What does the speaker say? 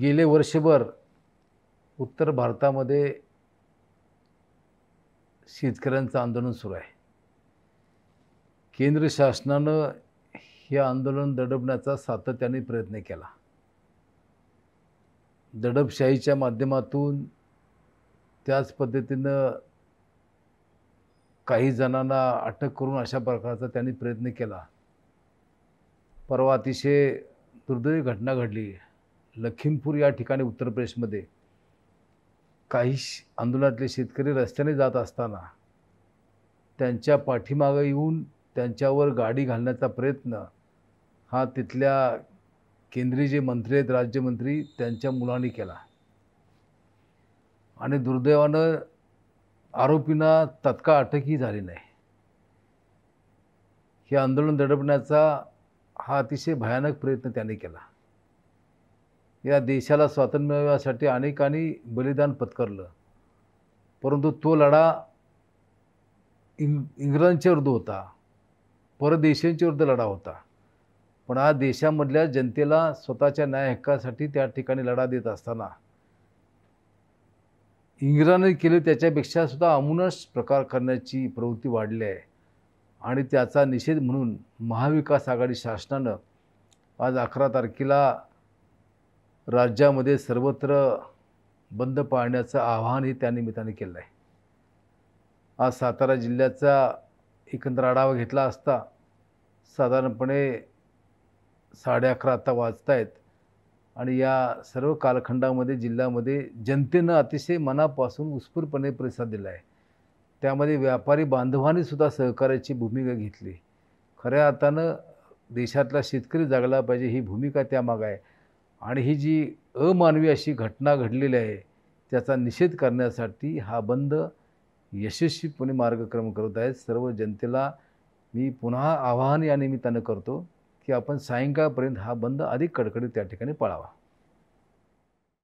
गेले वर्षभर उत्तर भारतामध्ये शेतकऱ्यांचं आंदोलन सुरू आहे केंद्र शासनानं हे आंदोलन दडपण्याचा सातत्याने प्रयत्न केला दडपशाहीच्या माध्यमातून त्याच पद्धतीनं काही जणांना अटक करून अशा प्रकारचा त्यांनी प्रयत्न केला परवा अतिशय दुर्दैवी घटना घडली लखीमपूर या ठिकाणी उत्तर प्रदेशमध्ये काही आंदोलनातले शेतकरी रस्त्याने जात असताना त्यांच्या पाठीमागं येऊन त्यांच्यावर गाडी घालण्याचा प्रयत्न हा तिथल्या केंद्रीय जे मंत्री आहेत राज्यमंत्री त्यांच्या मुलांनी केला आणि दुर्दैवानं आरोपींना तत्काळ अटकही झाली नाही हे आंदोलन दडपण्याचा हा अतिशय भयानक प्रयत्न त्यांनी केला या देशाला स्वातंत्र्य मिळवण्यासाठी अनेकांनी बलिदान पत्करलं परंतु तो लढा इंग इंग्रजांच्या विरुद्ध होता परदेशांच्या विरुद्ध लढा होता पण आज देशामधल्या जनतेला स्वतःच्या न्याय हक्कासाठी त्या ठिकाणी लढा देत असताना इंग्रजांनी केले त्याच्यापेक्षा सुद्धा अमूनच प्रकार करण्याची प्रवृत्ती वाढली आहे आणि त्याचा निषेध म्हणून महाविकास आघाडी शासनानं आज अकरा तारखेला राज्यामध्ये सर्वत्र बंद पाळण्याचं आवाहनही निमित्ताने केलं आहे आज सातारा जिल्ह्याचा एकंदर आढावा घेतला असता साधारणपणे साडे अकरा आता वाजत आहेत आणि या सर्व कालखंडामध्ये जिल्ह्यामध्ये जनतेनं अतिशय मनापासून उत्स्फूर्तपणे प्रतिसाद दिला आहे त्यामध्ये व्यापारी सुद्धा सहकार्याची भूमिका घेतली खऱ्या अर्थानं देशातला शेतकरी जागला पाहिजे ही भूमिका त्यामागं आहे आणि ही जी अमानवी अशी घटना घडलेली आहे त्याचा निषेध करण्यासाठी हा बंद यशस्वीपणे मार्गक्रम करत आहेत सर्व जनतेला मी पुन्हा आवाहन या निमित्तानं करतो की आपण सायंकाळपर्यंत हा बंद अधिक कडकडीत त्या ठिकाणी पाळावा